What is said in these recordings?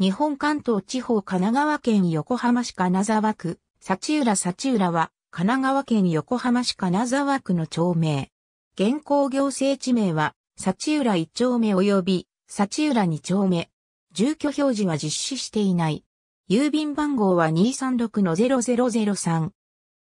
日本関東地方神奈川県横浜市金沢区、幸浦幸浦は、神奈川県横浜市金沢区の町名。現行行政地名は、幸浦1丁目及び、幸浦2丁目。住居表示は実施していない。郵便番号は236-0003。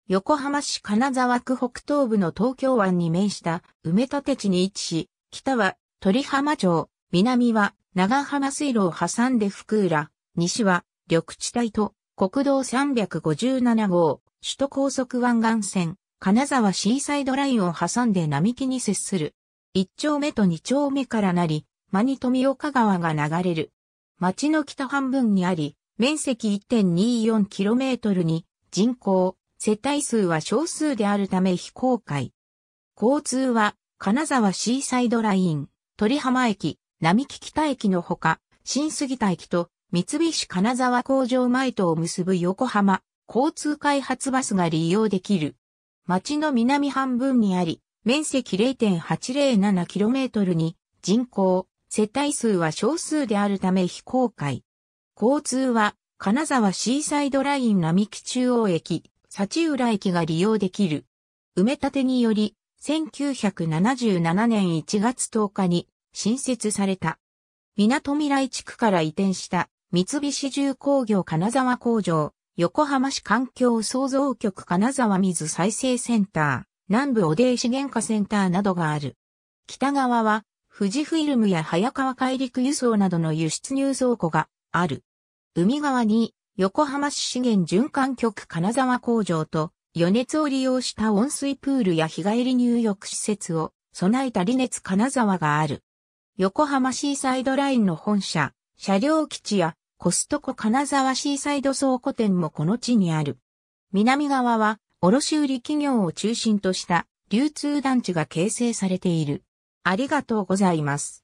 横浜市金沢区北東部の東京湾に面した埋め立て地に位置し、北は鳥浜町、南は長浜水路を挟んで福浦、西は緑地帯と国道357号、首都高速湾岸線、金沢シーサイドラインを挟んで並木に接する。一丁目と二丁目からなり、間に富岡川が流れる。町の北半分にあり、面積 1.24km に人口、世帯数は少数であるため非公開。交通は金沢シーサイドライン、鳥浜駅、並木北駅のほか、新杉田駅と三菱金沢工場前とを結ぶ横浜交通開発バスが利用できる。町の南半分にあり、面積 0.807km に人口、世帯数は少数であるため非公開。交通は金沢シーサイドライン並木中央駅、幸浦駅が利用できる。埋め立てにより、1977年1月10日に新設された。港未来地区から移転した三菱重工業金沢工場、横浜市環境創造局金沢水再生センター、南部おでい資源化センターなどがある。北側は、富士フィルムや早川海陸輸送などの輸出入倉庫がある。海側に、横浜市資源循環局金沢工場と、余熱を利用した温水プールや日帰り入浴施設を備えた離熱金沢がある。横浜シーサイドラインの本社、車両基地やコストコ金沢シーサイド倉庫店もこの地にある。南側は卸売企業を中心とした流通団地が形成されている。ありがとうございます。